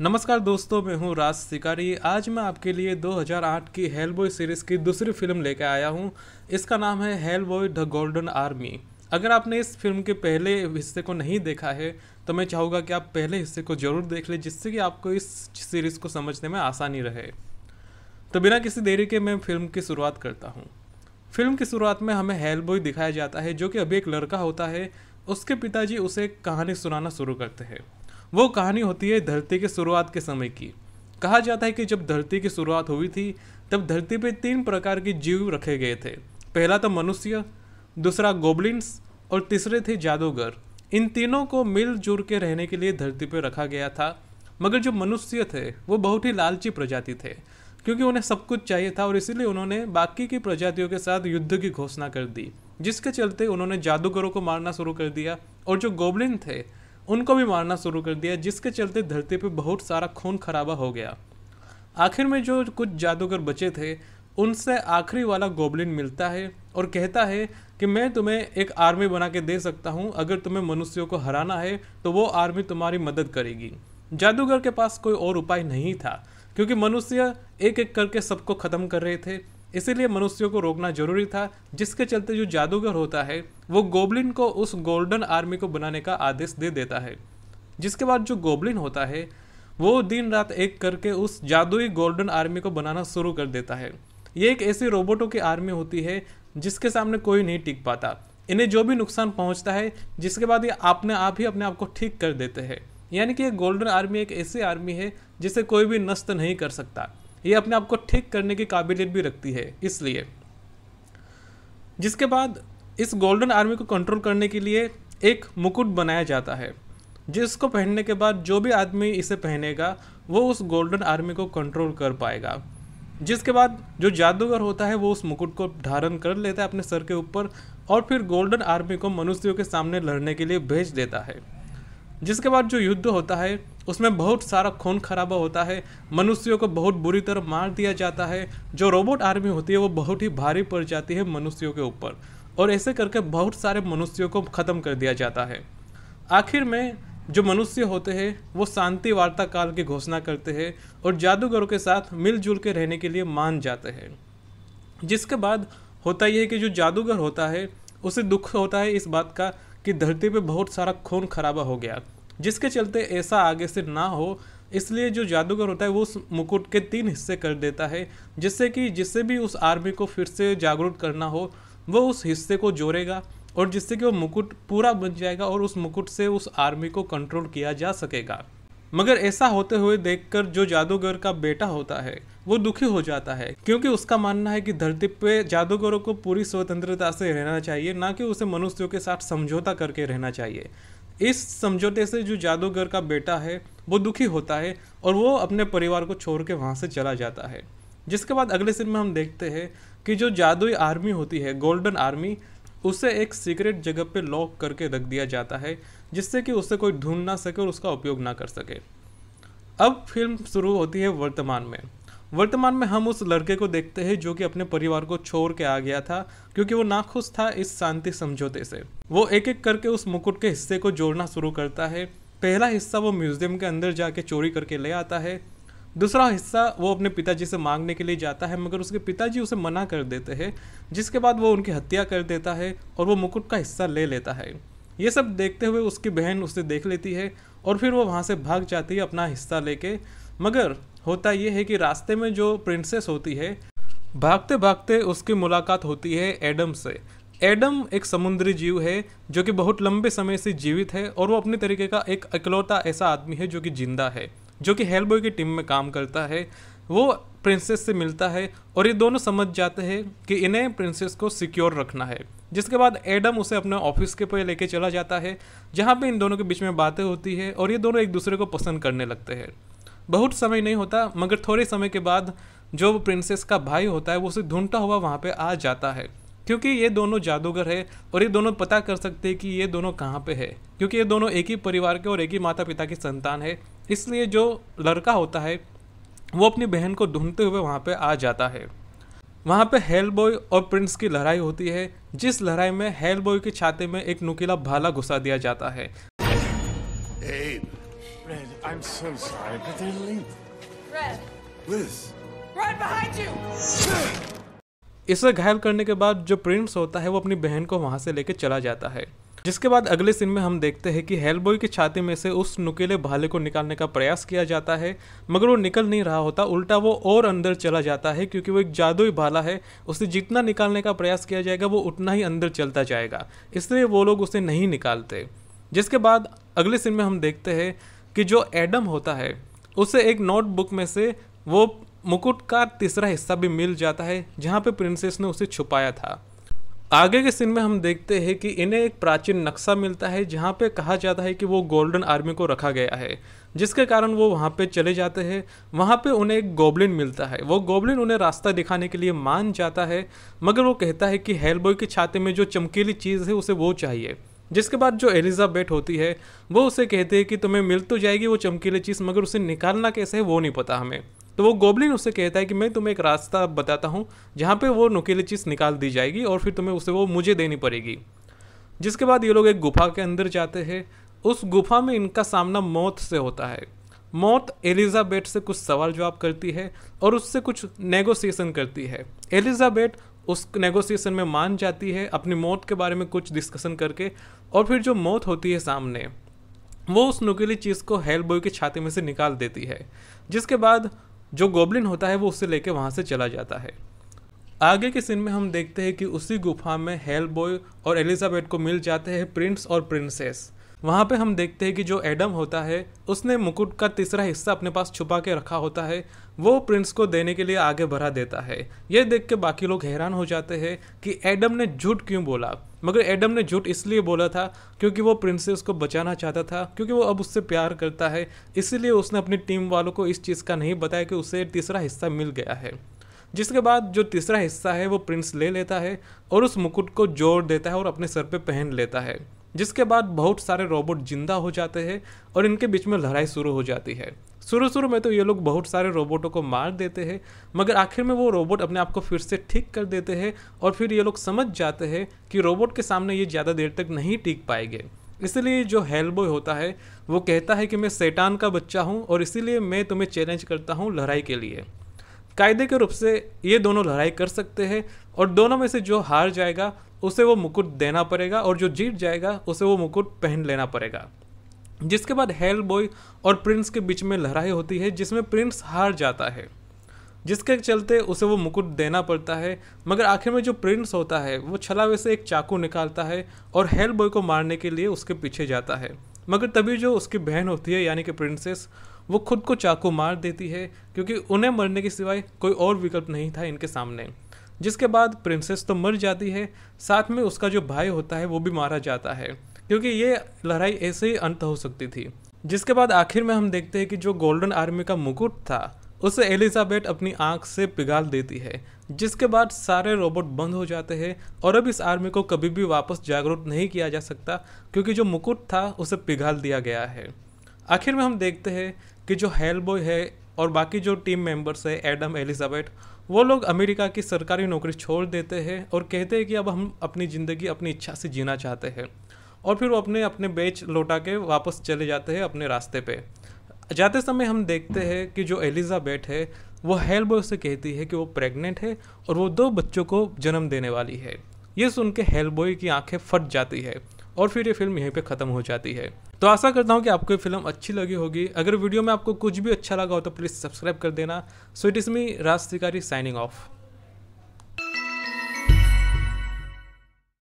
नमस्कार दोस्तों मैं हूं राज शिकारी आज मैं आपके लिए 2008 की हेलबॉय सीरीज की दूसरी फिल्म लेकर आया हूं इसका नाम है हेलबॉय द गोल्डन आर्मी अगर आपने इस फिल्म के पहले हिस्से को नहीं देखा है तो मैं चाहूँगा कि आप पहले हिस्से को जरूर देख लें जिससे कि आपको इस सीरीज़ को समझने में आसानी रहे तो बिना किसी देरी के मैं फिल्म की शुरुआत करता हूँ फिल्म की शुरुआत में हमें बॉय दिखाया जाता है जो कि अभी एक लड़का होता है उसके पिताजी उसे कहानी सुनाना शुरू करते हैं वो कहानी होती है धरती के शुरुआत के समय की कहा जाता है कि जब धरती की शुरुआत हुई थी तब धरती पर तीन प्रकार के जीव रखे गए थे पहला तो मनुष्य दूसरा गोबलिन्स और तीसरे थे जादूगर इन तीनों को मिलजुल के रहने के लिए धरती पर रखा गया था मगर जो मनुष्य थे वो बहुत ही लालची प्रजाति थे क्योंकि उन्हें सब कुछ चाहिए था और इसीलिए उन्होंने बाकी की प्रजातियों के साथ युद्ध की घोषणा कर दी जिसके चलते उन्होंने जादूगरों को मारना शुरू कर दिया और जो गोबलिन थे उनको भी मारना शुरू कर दिया जिसके चलते धरती पर बहुत सारा खून खराबा हो गया आखिर में जो कुछ जादूगर बचे थे उनसे आखिरी वाला गोबलिन मिलता है और कहता है कि मैं तुम्हें एक आर्मी बना के दे सकता हूँ अगर तुम्हें मनुष्यों को हराना है तो वो आर्मी तुम्हारी मदद करेगी जादूगर के पास कोई और उपाय नहीं था क्योंकि मनुष्य एक एक करके सबको ख़त्म कर रहे थे इसीलिए मनुष्यों को रोकना जरूरी था जिसके चलते जो जादूगर होता है वो गोबलिन को उस गोल्डन आर्मी को बनाने का आदेश दे देता है जिसके बाद जो गोबलिन होता है वो दिन रात एक करके उस जादुई गोल्डन आर्मी को बनाना शुरू कर देता है ये एक ऐसी रोबोटों की आर्मी होती है जिसके सामने कोई नहीं टिक पाता इन्हें जो भी नुकसान पहुंचता है जिसके बाद ये अपने आप ही अपने आप को ठीक कर देते हैं यानी कि ये गोल्डन आर्मी एक ऐसी आर्मी है जिसे कोई भी नष्ट नहीं कर सकता ये अपने आप को ठीक करने की काबिलियत भी रखती है इसलिए जिसके बाद इस गोल्डन आर्मी को कंट्रोल करने के लिए एक मुकुट बनाया जाता है जिसको पहनने के बाद जो भी आदमी इसे पहनेगा वो उस गोल्डन आर्मी को कंट्रोल कर पाएगा जिसके बाद जो जादूगर होता है वो उस मुकुट को धारण कर लेता है अपने सर के ऊपर और फिर गोल्डन आर्मी को मनुष्यों के सामने लड़ने के लिए भेज देता है जिसके बाद जो युद्ध होता है उसमें बहुत सारा खून खराबा होता है मनुष्यों को बहुत बुरी तरह मार दिया जाता है जो रोबोट आर्मी होती है वो बहुत ही भारी पड़ जाती है मनुष्यों के ऊपर और ऐसे करके बहुत सारे मनुष्यों को ख़त्म कर दिया जाता है आखिर में जो मनुष्य होते हैं वो शांति वार्ता काल की घोषणा करते हैं और जादूगरों के साथ मिलजुल के रहने के लिए मान जाते हैं जिसके बाद होता यह है कि जो जादूगर होता है उसे दुख होता है इस बात का कि धरती पे बहुत सारा खून खराबा हो गया जिसके चलते ऐसा आगे से ना हो इसलिए जो जादूगर होता है वो उस मुकुट के तीन हिस्से कर देता है जिससे कि जिससे भी उस आर्मी को फिर से जागरूक करना हो वो उस हिस्से को जोड़ेगा और जिससे कि वो मुकुट पूरा बन जाएगा और उस मुकुट से उस आर्मी को कंट्रोल किया जा सकेगा मगर ऐसा होते हुए देखकर जो जादूगर का बेटा होता है वो दुखी हो जाता है क्योंकि उसका मानना है कि धरती पे जादूगरों को पूरी स्वतंत्रता से रहना चाहिए ना कि उसे मनुष्यों के साथ समझौता करके रहना चाहिए इस समझौते से जो जादूगर का बेटा है वो दुखी होता है और वो अपने परिवार को छोड़ के वहाँ से चला जाता है जिसके बाद अगले सीन में हम देखते हैं कि जो जादुई आर्मी होती है गोल्डन आर्मी उसे एक सीक्रेट जगह पे लॉक करके रख दिया जाता है जिससे कि उसे कोई ढूंढ ना सके और उसका उपयोग ना कर सके अब फिल्म शुरू होती है वर्तमान में वर्तमान में हम उस लड़के को देखते हैं जो कि अपने परिवार को छोड़ के आ गया था क्योंकि वो नाखुश था इस शांति समझौते से वो एक एक करके उस मुकुट के हिस्से को जोड़ना शुरू करता है पहला हिस्सा वो म्यूजियम के अंदर जाके चोरी करके ले आता है दूसरा हिस्सा वो अपने पिताजी से मांगने के लिए जाता है मगर उसके पिताजी उसे मना कर देते हैं जिसके बाद वो उनकी हत्या कर देता है और वो मुकुट का हिस्सा ले लेता है ये सब देखते हुए उसकी बहन उसे देख लेती है और फिर वो वहाँ से भाग जाती है अपना हिस्सा लेके मगर होता ये है कि रास्ते में जो प्रिंसेस होती है भागते भागते उसकी मुलाकात होती है एडम से एडम एक समुद्री जीव है जो कि बहुत लंबे समय से जीवित है और वो अपने तरीके का एक अकलौता ऐसा आदमी है जो कि जिंदा है जो कि हेलबॉय की टीम में काम करता है वो प्रिंसेस से मिलता है और ये दोनों समझ जाते हैं कि इन्हें प्रिंसेस को सिक्योर रखना है जिसके बाद एडम उसे अपने ऑफिस के पे लेके चला जाता है जहाँ पे इन दोनों के बीच में बातें होती है और ये दोनों एक दूसरे को पसंद करने लगते हैं बहुत समय नहीं होता मगर थोड़े समय के बाद जो प्रिंसेस का भाई होता है वो उसे ढूंढता हुआ वहाँ पे आ जाता है क्योंकि ये दोनों जादूगर है और ये दोनों पता कर सकते हैं कि ये दोनों कहाँ पे है क्योंकि ये दोनों एक ही परिवार के और एक ही माता पिता की संतान है इसलिए जो लड़का होता है वो अपनी बहन को ढूंढते हुए वहाँ पे आ जाता है वहाँ पे हेल बॉय और प्रिंस की लड़ाई होती है जिस लड़ाई में हेल बॉय के छाते में एक नुकीला भाला घुसा दिया जाता है इसे घायल करने के बाद जो प्रिंस होता है वो अपनी बहन को वहां से लेकर चला जाता है जिसके बाद अगले सीन में हम देखते हैं कि हेलबॉय की छाती में से उस नुकेले भाले को निकालने का प्रयास किया जाता है मगर वो निकल नहीं रहा होता उल्टा वो और अंदर चला जाता है क्योंकि वो एक जादुई भाला है उसे जितना निकालने का प्रयास किया जाएगा वो उतना ही अंदर चलता जाएगा इसलिए वो लोग उसे नहीं निकालते जिसके बाद अगले सीन में हम देखते हैं कि जो एडम होता है उसे एक नोटबुक में से वो मुकुट का तीसरा हिस्सा भी मिल जाता है जहाँ पे प्रिंसेस ने उसे छुपाया था आगे के सीन में हम देखते हैं कि इन्हें एक प्राचीन नक्शा मिलता है जहाँ पे कहा जाता है कि वो गोल्डन आर्मी को रखा गया है जिसके कारण वो वहाँ पे चले जाते हैं वहाँ पे उन्हें एक गोबलिन मिलता है वो गोबलिन उन्हें रास्ता दिखाने के लिए मान जाता है मगर वो कहता है कि हेलबॉय के छाते में जो चमकीली चीज़ है उसे वो चाहिए जिसके बाद जो एलिजाबेथ होती है वो उसे कहती है कि तुम्हें मिल तो जाएगी वो चमकीली चीज़ मगर उसे निकालना कैसे है वो नहीं पता हमें तो वो गोबलिन उससे कहता है कि मैं तुम्हें एक रास्ता बताता हूँ जहाँ पे वो नुकीली चीज़ निकाल दी जाएगी और फिर तुम्हें उसे वो मुझे देनी पड़ेगी जिसके बाद ये लोग एक गुफा के अंदर जाते हैं उस गुफा में इनका सामना मौत से होता है मौत एलिजाबेथ से कुछ सवाल जवाब करती है और उससे कुछ नेगोशिएशन करती है एलिजाबेथ उस नेगोशिएशन में मान जाती है अपनी मौत के बारे में कुछ डिस्कशन करके और फिर जो मौत होती है सामने वो उस नुकीली चीज़ को हेल बॉय के छाते में से निकाल देती है जिसके बाद जो गोब्लिन होता है वो उसे लेके वहाँ से चला जाता है आगे के सीन में हम देखते हैं कि उसी गुफा में हेल बॉय और एलिजाबेथ को मिल जाते हैं प्रिंस और प्रिंसेस वहाँ पे हम देखते हैं कि जो एडम होता है उसने मुकुट का तीसरा हिस्सा अपने पास छुपा के रखा होता है वो प्रिंस को देने के लिए आगे बढ़ा देता है ये देख के बाकी लोग हैरान हो जाते हैं कि एडम ने झूठ क्यों बोला मगर एडम ने झूठ इसलिए बोला था क्योंकि वो प्रिंसेस को बचाना चाहता था क्योंकि वो अब उससे प्यार करता है इसीलिए उसने अपनी टीम वालों को इस चीज़ का नहीं बताया कि उसे तीसरा हिस्सा मिल गया है जिसके बाद जो तीसरा हिस्सा है वो प्रिंस ले लेता है और उस मुकुट को जोड़ देता है और अपने सर पे पहन लेता है जिसके बाद बहुत सारे रोबोट जिंदा हो जाते हैं और इनके बीच में लड़ाई शुरू हो जाती है शुरू शुरू में तो ये लोग बहुत सारे रोबोटों को मार देते हैं मगर आखिर में वो रोबोट अपने आप को फिर से ठीक कर देते हैं और फिर ये लोग समझ जाते हैं कि रोबोट के सामने ये ज़्यादा देर तक नहीं टिक पाएंगे इसलिए जो हेलबॉय होता है वो कहता है कि मैं सेटान का बच्चा हूँ और इसीलिए मैं तुम्हें चैलेंज करता हूँ लड़ाई के लिए कायदे के रूप से ये दोनों लड़ाई कर सकते हैं और दोनों में से जो हार जाएगा उसे वो मुकुट देना पड़ेगा और जो जीत जाएगा उसे वो मुकुट पहन लेना पड़ेगा जिसके बाद हेल बॉय और प्रिंस के बीच में लड़ाई होती है जिसमें प्रिंस हार जाता है जिसके चलते उसे वो मुकुट देना पड़ता है मगर आखिर में जो प्रिंस होता है वो छलावे से एक चाकू निकालता है और हेल बॉय को मारने के लिए उसके पीछे जाता है मगर तभी जो उसकी बहन होती है यानी कि प्रिंसेस वो खुद को चाकू मार देती है क्योंकि उन्हें मरने के सिवाय कोई और विकल्प नहीं था इनके सामने जिसके बाद प्रिंसेस तो मर जाती है साथ में उसका जो भाई होता है वो भी मारा जाता है क्योंकि ये लड़ाई ऐसे ही अंत हो सकती थी जिसके बाद आखिर में हम देखते हैं कि जो गोल्डन आर्मी का मुकुट था उसे एलिजाबेथ अपनी आंख से पिघाल देती है जिसके बाद सारे रोबोट बंद हो जाते हैं और अब इस आर्मी को कभी भी वापस जागरूक नहीं किया जा सकता क्योंकि जो मुकुट था उसे पिघाल दिया गया है आखिर में हम देखते हैं कि जो हेल बॉय है और बाकी जो टीम मेंबर्स है एडम एलिजाबेथ वो लोग अमेरिका की सरकारी नौकरी छोड़ देते हैं और कहते हैं कि अब हम अपनी ज़िंदगी अपनी इच्छा से जीना चाहते हैं और फिर वो अपने अपने बेच लौटा के वापस चले जाते हैं अपने रास्ते पे जाते समय हम देखते हैं कि जो एलिजाबेथ है वो हेलबॉय से कहती है कि वो प्रेग्नेंट है और वो दो बच्चों को जन्म देने वाली है ये सुन के हेलबॉय की आंखें फट जाती है और फिर ये फिल्म यहीं पे ख़त्म हो जाती है तो आशा करता हूँ कि आपको ये फिल्म अच्छी लगी होगी अगर वीडियो में आपको कुछ भी अच्छा लगा हो तो प्लीज़ सब्सक्राइब कर देना so it is me Raj signing of